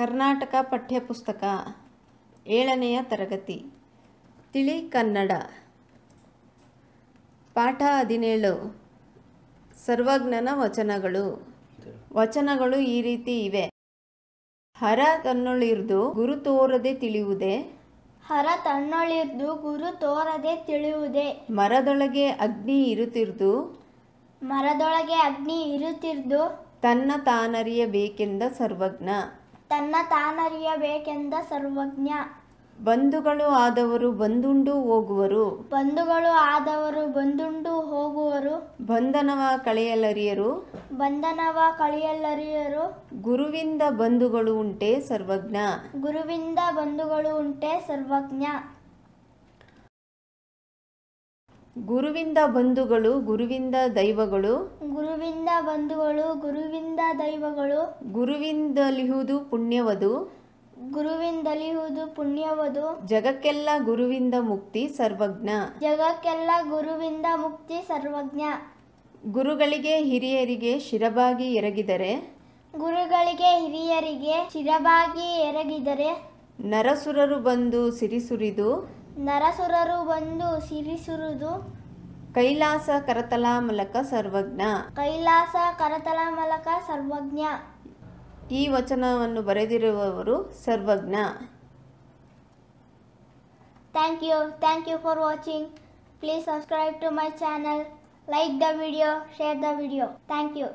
ಕರ್ನಾಟಕ ಪಠ್ಯಪುಸ್ತಕ ಏಳನೆಯ ತರಗತಿ ತಿಳಿ ಕನ್ನಡ ಪಾಠ ಹದಿನೇಳು ಸರ್ವಜ್ಞನ ವಚನಗಳು ವಚನಗಳು ಈ ರೀತಿ ಇವೆ ಹರ ತನ್ನೊಳಿರ್ದು ಗುರು ತೋರದೆ ತಿಳಿಯುವುದೇ ಹರ ತನ್ನೊಳಿರ್ದು ಗುರು ತೋರದೆ ತಿಳಿಯುವುದೇ ಮರದೊಳಗೆ ಅಗ್ನಿ ಇರುತ್ತಿರ್ದು ಮರದೊಳಗೆ ಅಗ್ನಿ ಇರುತ್ತಿರ್ದು ತನ್ನ ತಾನರಿಯಬೇಕೆಂದ ಸರ್ವಜ್ಞ ತನ್ನ ತಾನರಿಯಬೇಕೆಂದ ಸರ್ವಜ್ಞ ಬಂಧುಗಳು ಆದವರು ಬಂದುಂಡು ಹೋಗುವರು ಬಂಧುಗಳು ಆದವರು ಬಂದುಂಡು ಹೋಗುವರು ಬಂಧನವ ಕಳೆಯಲರಿಯರು ಬಂಧನವ ಕಳೆಯಲರಿಯರು ಗುರುವಿಂದ ಬಂಧುಗಳು ಉಂಟೆ ಸರ್ವಜ್ಞ ಗುರುವಿಂದ ಬಂಧುಗಳು ಉಂಟೆ ಸರ್ವಜ್ಞ ಗುರುವಿಂದ ಬಂಧುಗಳು ಗುರುವಿಂದ ದೈವಗಳು ಗುರುವಿಂದ ಬಂಧುಗಳು ಗುರುವಿಂದ ದೈವಗಳು ಗುರುವಿಂದಲಿಹುದು ಪುಣ್ಯವದು ಗುರುವಿಂದಲಿಹುದು ಪುಣ್ಯವದು ಜಗಕ್ಕೆಲ್ಲ ಗುರುವಿಂದ ಮುಕ್ತಿ ಸರ್ವಜ್ಞ ಜಗಕ್ಕೆಲ್ಲ ಗುರುವಿಂದ ಮುಕ್ತಿ ಸರ್ವಜ್ಞ ಗುರುಗಳಿಗೆ ಹಿರಿಯರಿಗೆ ಶಿರಬಾಗಿ ಎರಗಿದರೆ ಗುರುಗಳಿಗೆ ಹಿರಿಯರಿಗೆ ಶಿರಬಾಗಿ ಎರಗಿದರೆ ನರಸುರರು ಬಂದು ಸಿರಿಸುರಿದು ನರಸುರರು ಬಂದು ಸಿರಿಸುರುದು ಕೈಲಾಸ ಕರತಲ ಮೂಲಕ ಸರ್ವಜ್ಞ ಕೈಲಾಸ ಕರತಲ ಮೂಲಕ ಸರ್ವಜ್ಞ ಈ ವಚನವನ್ನು ಬರೆದಿರುವವರು Sarvajna thank you thank you for watching please subscribe to my channel like the video share the video thank you